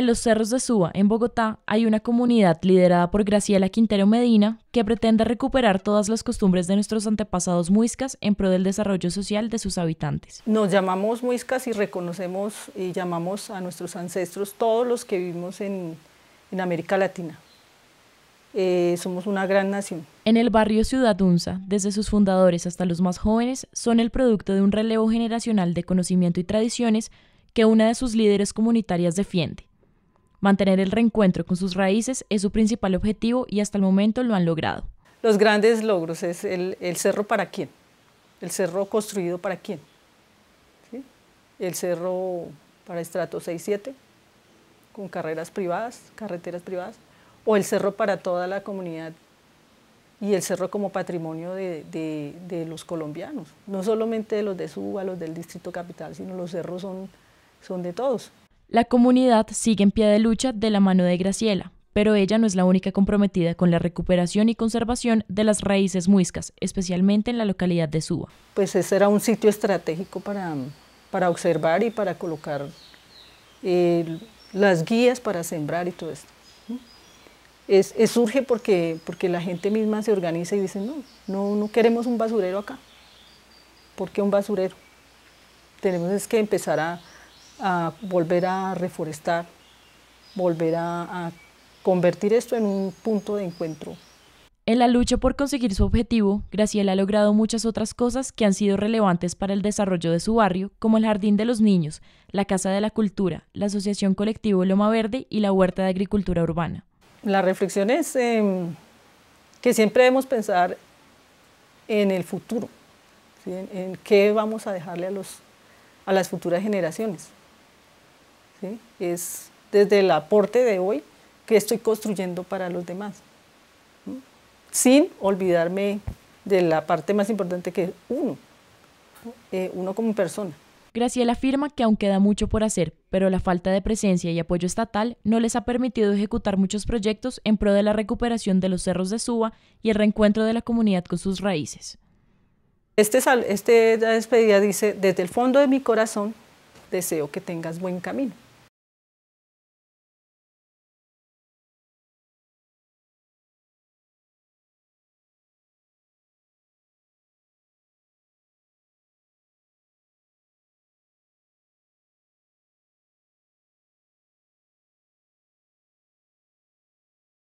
En los cerros de Suba, en Bogotá, hay una comunidad liderada por Graciela Quintero Medina que pretende recuperar todas las costumbres de nuestros antepasados muiscas en pro del desarrollo social de sus habitantes. Nos llamamos muiscas y reconocemos y llamamos a nuestros ancestros todos los que vivimos en, en América Latina. Eh, somos una gran nación. En el barrio Ciudad Unza, desde sus fundadores hasta los más jóvenes, son el producto de un relevo generacional de conocimiento y tradiciones que una de sus líderes comunitarias defiende Mantener el reencuentro con sus raíces es su principal objetivo y hasta el momento lo han logrado. Los grandes logros es el, cerro para quién, el cerro construido para quién, el cerro para estrato 6-7 con carreras privadas, carreteras privadas, o el cerro para toda la comunidad y el cerro como patrimonio de, los colombianos, no solamente de los de Suba, los del Distrito Capital, sino los cerros son de todos. La comunidad sigue en pie de lucha de la mano de Graciela, pero ella no es la única comprometida con la recuperación y conservación de las raíces muiscas, especialmente en la localidad de Suba. Pues ese era un sitio estratégico para, para observar y para colocar eh, las guías para sembrar y todo esto. Es, surge porque, porque la gente misma se organiza y dice, no, no, no queremos un basurero acá. ¿Por qué un basurero? Tenemos que empezar a, a volver a reforestar, volver a, convertir esto en un punto de encuentro en la lucha por conseguir su objetivo, Graciela ha logrado muchas otras cosas que han sido relevantes para el desarrollo de su barrio, como el Jardín de los Niños, la Casa de la Cultura, la Asociación Colectivo Loma Verde y la Huerta de Agricultura Urbana. La reflexión es em, que siempre debemos pensar en el futuro, en, qué vamos a dejarle a, los, a las futuras generaciones. Es desde el aporte de hoy que estoy construyendo para los demás, sin olvidarme de la parte más importante que es uno, eh, uno como persona. Graciela afirma que aún queda mucho por hacer, pero la falta de presencia y apoyo estatal no les ha permitido ejecutar muchos proyectos en pro de la recuperación de los cerros de Suba y el reencuentro de la comunidad con sus raíces. Este, este despedida dice, desde el fondo de mi corazón deseo que tengas buen camino.